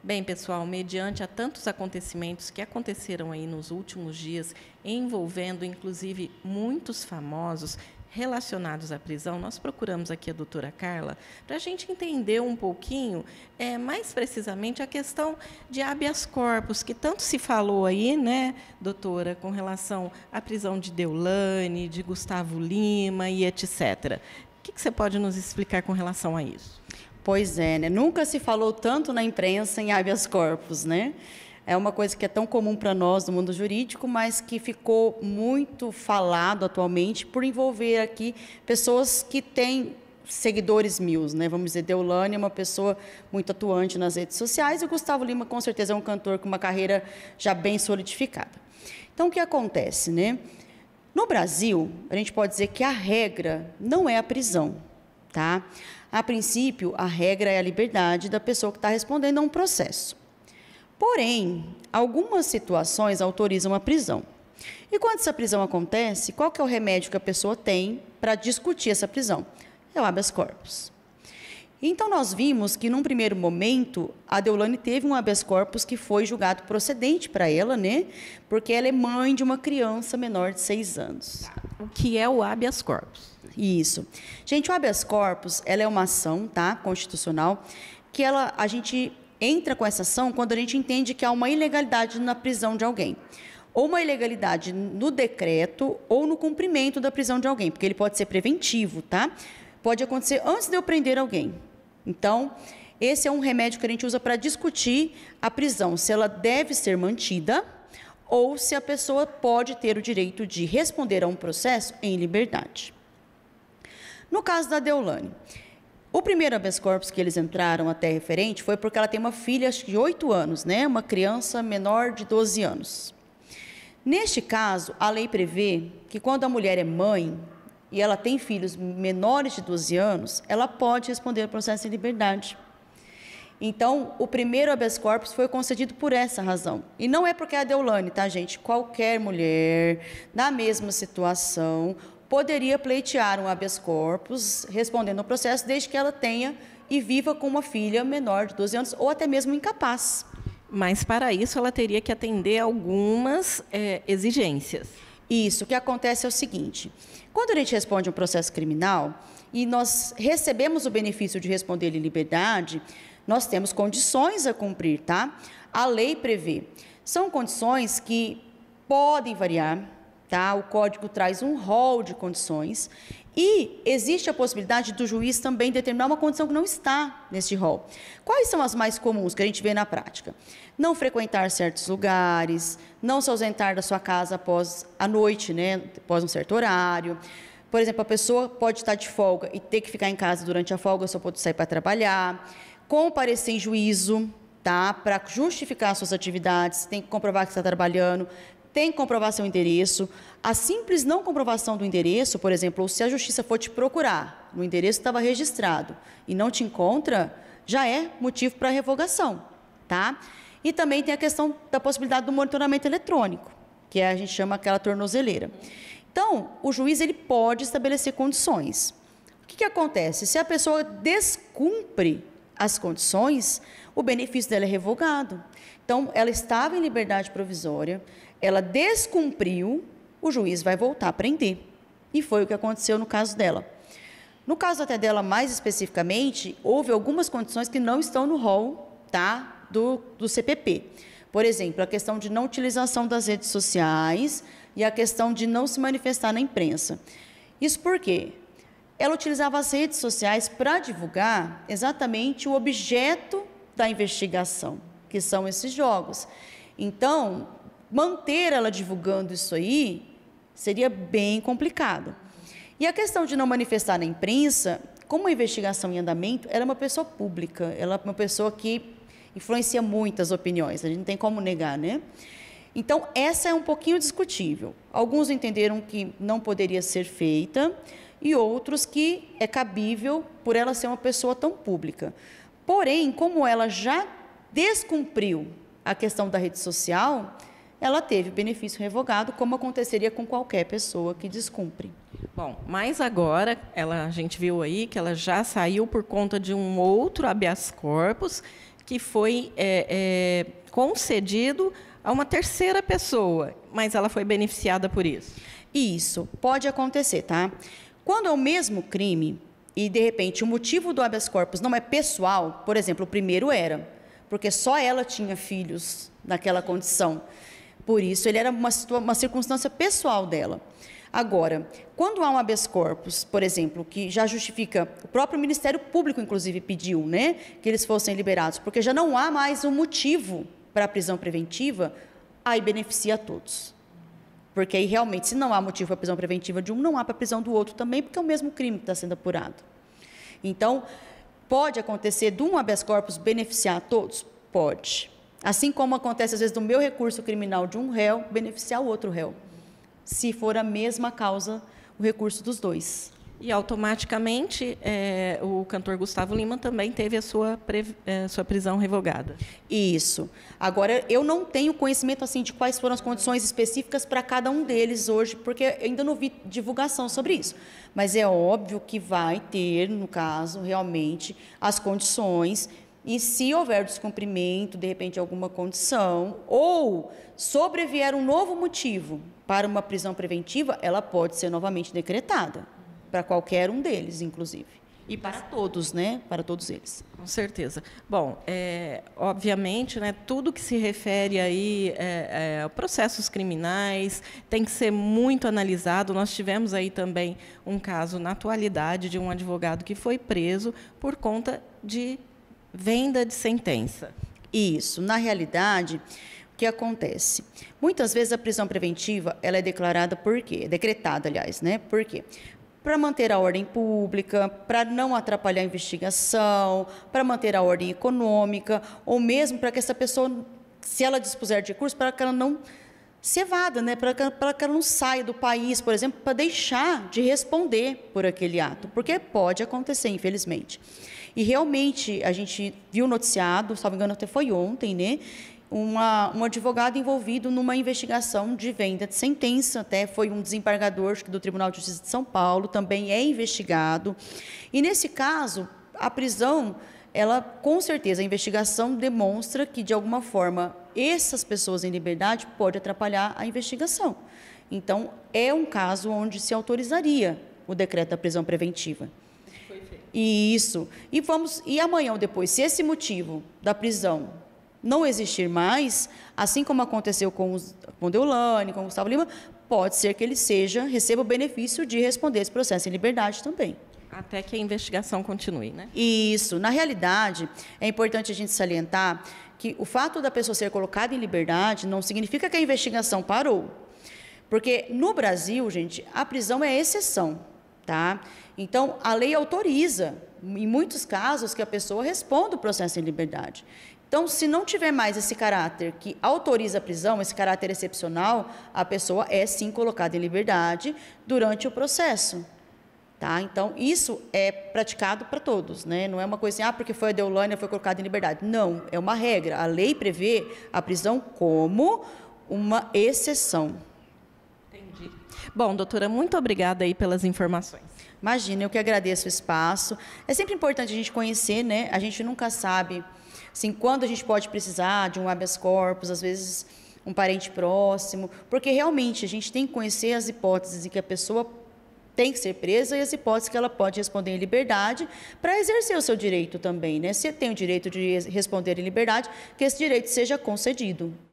Bem, pessoal, mediante a tantos acontecimentos que aconteceram aí nos últimos dias, envolvendo inclusive muitos famosos relacionados à prisão, nós procuramos aqui a doutora Carla para a gente entender um pouquinho, é, mais precisamente, a questão de habeas corpus, que tanto se falou aí, né, doutora, com relação à prisão de Deulane, de Gustavo Lima e etc. O que, que você pode nos explicar com relação a isso? Pois é, né? Nunca se falou tanto na imprensa em habeas corpus, né? É uma coisa que é tão comum para nós do mundo jurídico, mas que ficou muito falado atualmente por envolver aqui pessoas que têm seguidores mil, né? Vamos dizer, Deolane é uma pessoa muito atuante nas redes sociais e o Gustavo Lima com certeza é um cantor com uma carreira já bem solidificada. Então o que acontece, né? No Brasil, a gente pode dizer que a regra não é a prisão, tá? A princípio, a regra é a liberdade da pessoa que está respondendo a um processo. Porém, algumas situações autorizam a prisão. E quando essa prisão acontece, qual que é o remédio que a pessoa tem para discutir essa prisão? É o habeas corpus. Então, nós vimos que, num primeiro momento, a Deolane teve um habeas corpus que foi julgado procedente para ela, né? Porque ela é mãe de uma criança menor de seis anos. Tá o que é o habeas corpus. Isso. Gente, o habeas corpus, ela é uma ação, tá, constitucional, que ela a gente entra com essa ação quando a gente entende que há uma ilegalidade na prisão de alguém. Ou uma ilegalidade no decreto ou no cumprimento da prisão de alguém, porque ele pode ser preventivo, tá? Pode acontecer antes de eu prender alguém. Então, esse é um remédio que a gente usa para discutir a prisão, se ela deve ser mantida ou se a pessoa pode ter o direito de responder a um processo em liberdade. No caso da Deolane, o primeiro habeas corpus que eles entraram até referente foi porque ela tem uma filha acho que, de 8 anos, né? uma criança menor de 12 anos. Neste caso, a lei prevê que quando a mulher é mãe e ela tem filhos menores de 12 anos, ela pode responder ao processo em liberdade. Então, o primeiro habeas corpus foi concedido por essa razão. E não é porque é a Deolane, tá, gente? Qualquer mulher na mesma situação poderia pleitear um habeas corpus respondendo ao processo desde que ela tenha e viva com uma filha menor de 12 anos ou até mesmo incapaz. Mas para isso ela teria que atender algumas é, exigências. Isso, o que acontece é o seguinte: quando a gente responde um processo criminal e nós recebemos o benefício de responder em liberdade, nós temos condições a cumprir, tá? A lei prevê. São condições que podem variar, tá? O código traz um rol de condições e existe a possibilidade do juiz também determinar uma condição que não está neste rol. Quais são as mais comuns que a gente vê na prática? Não frequentar certos lugares, não se ausentar da sua casa após a noite, né, após um certo horário. Por exemplo, a pessoa pode estar de folga e ter que ficar em casa durante a folga, só pode sair para trabalhar comparecer em juízo, tá? Para justificar suas atividades, tem que comprovar que está trabalhando, tem que comprovar seu endereço. A simples não comprovação do endereço, por exemplo, ou se a justiça for te procurar, o endereço estava registrado e não te encontra, já é motivo para revogação, tá? E também tem a questão da possibilidade do monitoramento eletrônico, que é, a gente chama aquela tornozeleira. Então, o juiz ele pode estabelecer condições. O que, que acontece? Se a pessoa descumpre as condições, o benefício dela é revogado. Então, ela estava em liberdade provisória, ela descumpriu, o juiz vai voltar a prender. E foi o que aconteceu no caso dela. No caso até dela, mais especificamente, houve algumas condições que não estão no rol tá, do, do CPP. Por exemplo, a questão de não utilização das redes sociais e a questão de não se manifestar na imprensa. Isso por quê? ela utilizava as redes sociais para divulgar exatamente o objeto da investigação, que são esses jogos. Então, manter ela divulgando isso aí seria bem complicado. E a questão de não manifestar na imprensa, como a investigação em andamento, ela é uma pessoa pública, ela é uma pessoa que influencia muitas opiniões, a gente não tem como negar, né? Então, essa é um pouquinho discutível. Alguns entenderam que não poderia ser feita, e outros que é cabível por ela ser uma pessoa tão pública. Porém, como ela já descumpriu a questão da rede social, ela teve benefício revogado, como aconteceria com qualquer pessoa que descumpre. Bom, mas agora ela, a gente viu aí que ela já saiu por conta de um outro habeas corpus que foi é, é, concedido a uma terceira pessoa, mas ela foi beneficiada por isso. Isso pode acontecer, tá? Quando é o mesmo crime e, de repente, o motivo do habeas corpus não é pessoal, por exemplo, o primeiro era, porque só ela tinha filhos naquela condição. Por isso, ele era uma, uma circunstância pessoal dela. Agora, quando há um habeas corpus, por exemplo, que já justifica, o próprio Ministério Público, inclusive, pediu né, que eles fossem liberados, porque já não há mais um motivo para a prisão preventiva, aí beneficia a todos. Porque aí realmente, se não há motivo para prisão preventiva de um, não há para prisão do outro também, porque é o mesmo crime que está sendo apurado. Então, pode acontecer de um habeas corpus beneficiar a todos? Pode. Assim como acontece às vezes do meu recurso criminal de um réu beneficiar o outro réu, se for a mesma causa o recurso dos dois. E automaticamente é, o cantor Gustavo Lima também teve a sua, pre, é, sua prisão revogada. Isso. Agora, eu não tenho conhecimento assim de quais foram as condições específicas para cada um deles hoje, porque eu ainda não vi divulgação sobre isso. Mas é óbvio que vai ter, no caso, realmente, as condições. E se houver descumprimento, de repente, alguma condição, ou sobrevier um novo motivo para uma prisão preventiva, ela pode ser novamente decretada para qualquer um deles, inclusive. E para todos, né? Para todos eles. Com certeza. Bom, é, obviamente, né, tudo que se refere aí é, é, processos criminais tem que ser muito analisado. Nós tivemos aí também um caso na atualidade de um advogado que foi preso por conta de venda de sentença. Isso. Na realidade, o que acontece? Muitas vezes a prisão preventiva ela é declarada por quê? Decretada, aliás, né? Por quê? para manter a ordem pública, para não atrapalhar a investigação, para manter a ordem econômica, ou mesmo para que essa pessoa, se ela dispuser de recursos, para que ela não se evada, né? para, que, para que ela não saia do país, por exemplo, para deixar de responder por aquele ato, porque pode acontecer, infelizmente. E realmente, a gente viu noticiado, se não me engano, até foi ontem, né? uma, um advogado envolvido numa investigação de venda de sentença, até foi um desembargador do Tribunal de Justiça de São Paulo, também é investigado. E nesse caso, a prisão, ela com certeza a investigação demonstra que de alguma forma essas pessoas em liberdade pode atrapalhar a investigação. Então, é um caso onde se autorizaria o decreto da prisão preventiva. E isso. E vamos e amanhã ou depois, se esse motivo da prisão não existir mais, assim como aconteceu com, o Deulane, com o Gustavo Lima, pode ser que ele seja, receba o benefício de responder esse processo em liberdade também. Até que a investigação continue, né? Isso. Na realidade, é importante a gente salientar que o fato da pessoa ser colocada em liberdade não significa que a investigação parou. Porque no Brasil, gente, a prisão é exceção, tá? Então, a lei autoriza, em muitos casos, que a pessoa responda o processo em liberdade. Então, se não tiver mais esse caráter que autoriza a prisão, esse caráter excepcional, a pessoa é sim colocada em liberdade durante o processo. Tá? Então, isso é praticado para todos, né? não é uma coisa assim, ah, porque foi a Deolânia, foi colocada em liberdade. Não, é uma regra. A lei prevê a prisão como uma exceção. Entendi. Bom, doutora, muito obrigada aí pelas informações. Imagina, eu que agradeço o espaço. É sempre importante a gente conhecer, né? A gente nunca sabe Assim, quando a gente pode precisar de um habeas corpus, às vezes um parente próximo, porque realmente a gente tem que conhecer as hipóteses em que a pessoa tem que ser presa e as hipóteses que ela pode responder em liberdade para exercer o seu direito também, né? Se tem o direito de responder em liberdade, que esse direito seja concedido.